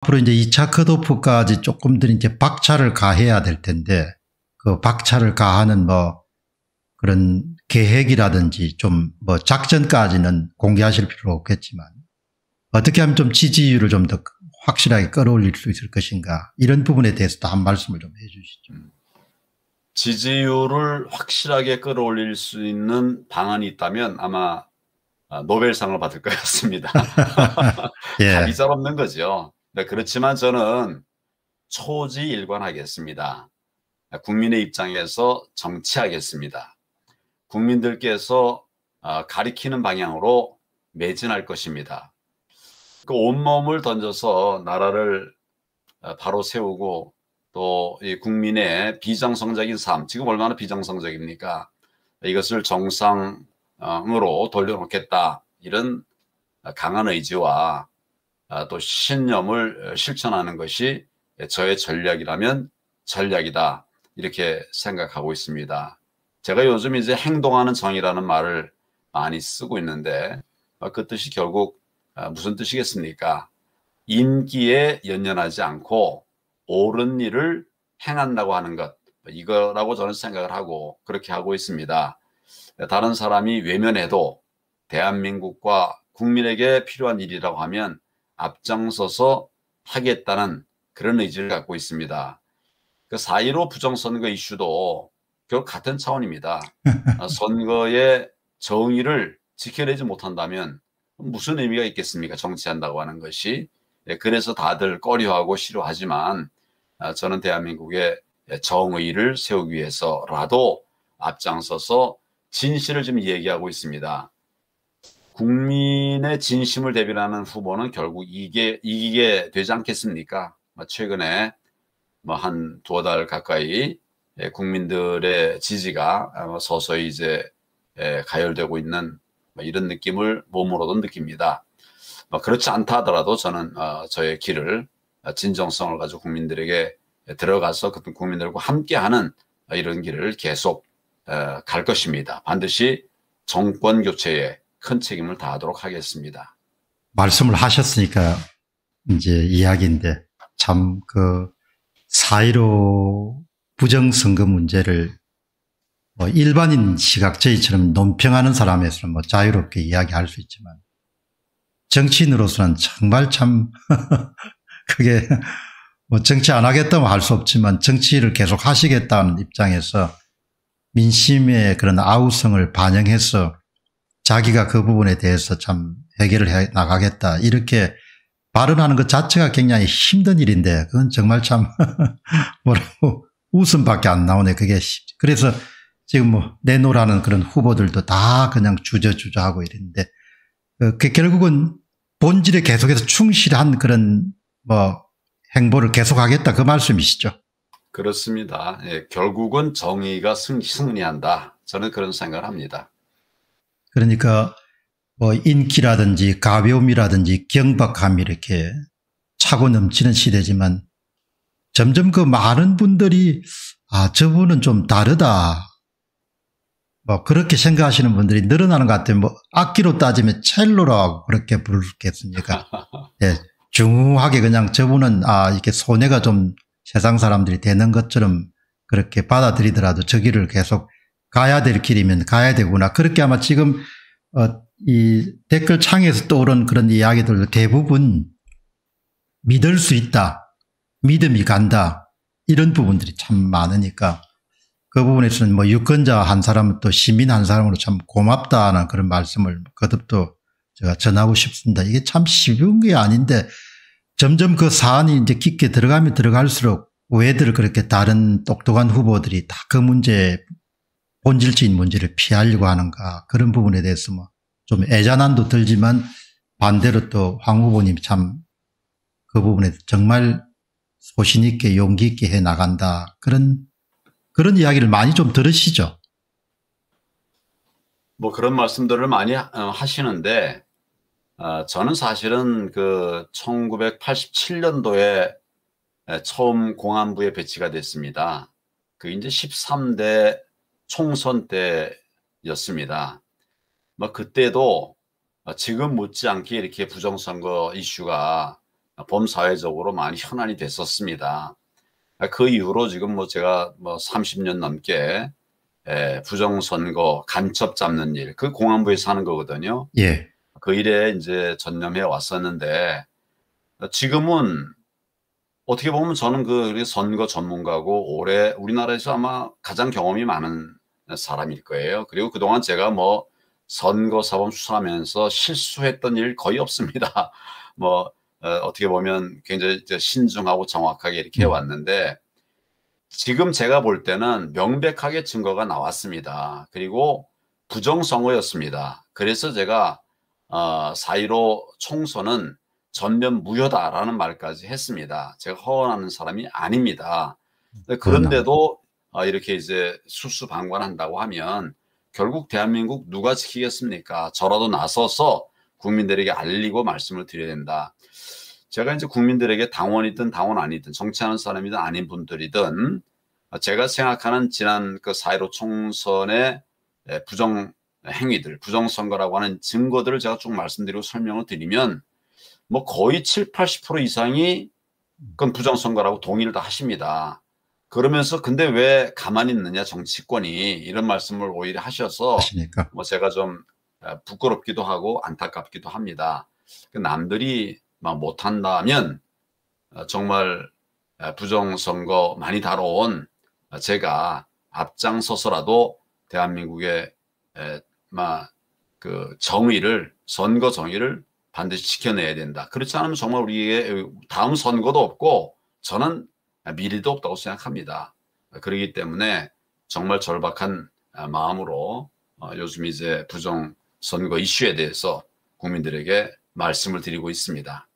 앞으로 이제 2차 컷오프까지 조금 더 이제 박차를 가해야 될 텐데 그 박차를 가하는 뭐 그런 계획이라든지 좀 뭐 작전까지는 공개하실 필요 없겠지만 어떻게 하면 좀 지지율을 좀 더 확실하게 끌어올릴 수 있을 것인가 이런 부분에 대해서도 한 말씀을 좀 해주시죠. 음. 지지율을 확실하게 끌어올릴 수 있는 방안이 있다면 아마 아, 노벨상을 받을 것 같습니다. 예. 답이 잘 없는 거죠. 네, 그렇지만 저는 초지일관하겠습니다. 국민의 입장에서 정치하겠습니다. 국민들께서 아, 가리키는 방향으로 매진할 것입니다. 그 온몸을 던져서 나라를 아, 바로 세우고 또 국민의 비정상적인 삶, 지금 얼마나 비정상적입니까? 이것을 정상으로 돌려놓겠다. 이런 강한 의지와 아, 또 신념을 어, 실천하는 것이 저의 전략이라면 전략이다 이렇게 생각하고 있습니다. 제가 요즘 이제 행동하는 정이라는 말을 많이 쓰고 있는데 어, 그 뜻이 결국 아, 무슨 뜻이겠습니까? 인기에 연연하지 않고 옳은 일을 행한다고 하는 것 이거라고 저는 생각을 하고 그렇게 하고 있습니다. 다른 사람이 외면해도 대한민국과 국민에게 필요한 일이라고 하면 앞장서서 하겠다는 그런 의지를 갖고 있습니다. 그4.15 부정선거 이슈도 결국 같은 차원입니다. 어, 선거의 정의를 지켜내지 못한다면 무슨 의미가 있겠습니까? 정치한다고 하는 것이. 예, 그래서 다들 꺼려하고 싫어하지만 어, 저는 대한민국의 정의를 세우기 위해서라도 앞장서서 진실을 지금 얘기하고 있습니다. 국민의 진심을 대변하는 후보는 결국 이게 이기게 되지 않겠습니까? 뭐 최근에 뭐 한두 달 가까이 예, 국민들의 지지가 서서히 이제 예, 가열되고 있는 뭐 이런 느낌을 몸으로도 느낍니다. 뭐 그렇지 않다 하더라도 저는 어, 저의 길을 진정성을 가지고 국민들에게 들어가서 그 국민들과 함께하는 이런 길을 계속 어, 갈 것입니다. 반드시 정권 교체에 큰 책임을 다하도록 하겠습니다. 말씀을 하셨으니까 이제 이야기인데 참 그 사이로 부정선거 문제를 뭐 일반인 시각 저희처럼 논평하는 사람에서는 뭐 자유롭게 이야기할 수 있지만 정치인으로서는 정말 참 그게 뭐 정치 안 하겠다면 할 수 없지만 정치를 계속 하시겠다는 입장에서 민심의 그런 아우성을 반영해서 자기가 그 부분에 대해서 참 해결을 해 나가겠다 이렇게 발언하는 것 자체가 굉장히 힘든 일인데 그건 정말 참 뭐라고 웃음밖에 안 나오네 그게 그래서 지금 뭐 내노라는 그런 후보들도 다 그냥 주저주저하고 이랬는데 어, 그 결국은 본질에 계속해서 충실한 그런 뭐 행보를 계속하겠다 그 말씀이시죠. 그렇습니다. 예, 결국은 정의가 승, 승리한다. 저는 그런 생각을 합니다. 그러니까 뭐 인기라든지 가벼움이라든지 경박함이 렇게 차고 넘치는 시대지만 점점 그 많은 분들이 아 저분은 좀 다르다 뭐 그렇게 생각하시는 분들이 늘어나는 것 같아요. 뭐 악기로 따지면 첼로라고 그렇게 부르겠습니까? 예. 예, 중후하게 그냥 저분은 아 이렇게 손해가 좀 세상 사람들이 되는 것처럼 그렇게 받아들이더라도 저기를 계속 가야 될 길이면 가야 되구나. 그렇게 아마 지금 어, 이 댓글 창에서 떠오른 그런 이야기들 대부분 믿을 수 있다. 믿음이 간다. 이런 부분들이 참 많으니까 그 부분에서는 뭐 유권자 한 사람은 또 시민 한 사람으로 참 고맙다는 그런 말씀을 거듭도 제가 전하고 싶습니다. 이게 참 쉬운 게 아닌데 점점 그 사안이 이제 깊게 들어가면 들어갈수록 왜들 그렇게 다른 똑똑한 후보들이 다 그 문제에 본질적인 문제를 피하려고 하는가 그런 부분에 대해서 뭐 좀 애잔함도 들지만 반대로 또 황 후보님 참 그 부분에 정말 소신 있게 용기 있게 해 나간다 그런 그런 이야기를 많이 좀 들으시죠. 뭐 그런 말씀들을 많이 어, 하시는데 어, 저는 사실은 그 1987년도에 처음 공안부에 배치가 됐습니다. 그 이제 13대 총선 때였습니다. 뭐 그때도 지금 못지않게 이렇게 부정선거 이슈가 범사회적으로 많이 현안이 됐었습니다. 그 이후로 지금 뭐 제가 뭐 30년 넘게 예, 부정선거 간첩 잡는 일, 그 공안부에서 하는 거거든요. 예. 그 일에 이제 전념해 왔었는데 지금은 어떻게 보면 저는 그 선거 전문가고 올해 우리나라에서 아마 가장 경험이 많은 사람일 거예요. 그리고 그동안 제가 뭐 선거 사범 수사하면서 실수했던 일 거의 없습니다. 뭐 어, 떻게 보면 굉장히 신중하고 정확하게 이렇게 음. 해왔는데 지금 제가 볼 때는 명백하게 증거가 나왔습니다. 그리고 부정선거였습니다. 그래서 제가 어, 4.15 총선은 전면 무효다라는 말까지 했습니다. 제가 허언하는 사람이 아닙니다. 그런데도 아, 이렇게 이제 수수방관한다고 하면 결국 대한민국 누가 지키겠습니까? 저라도 나서서 국민들에게 알리고 말씀을 드려야 된다. 제가 이제 국민들에게 당원이든 당원 아니든 정치하는 사람이든 아닌 분들이든 제가 생각하는 지난 그 사회로 총선의 예, 부정 행위들, 부정선거라고 하는 증거들을 제가 쭉 말씀드리고 설명을 드리면 뭐 거의 7, 80% 이상이 그건 부정선거라고 동의를 다 하십니다. 그러면서 근데 왜 가만히 있느냐 정치권이 이런 말씀을 오히려 하셔서 하시니까. 뭐 제가 좀 아, 부끄럽기도 하고 안타깝기도 합니다. 그 남들이 막 못한다면 아, 정말 아, 부정선거 많이 다뤄온 제가 앞장서서라도 대한민국의 막 그 정의를 선거 정의를 반드시 지켜내야 된다. 그렇지 않으면 정말 우리의 다음 선거도 없고 저는 아, 미래도 없다고 생각합니다. 아, 그러기 때문에 정말 절박한 아, 마음으로 어, 요즘 이제 부정 선거 이슈에 대해서 국민들에게 말씀을 드리고 있습니다.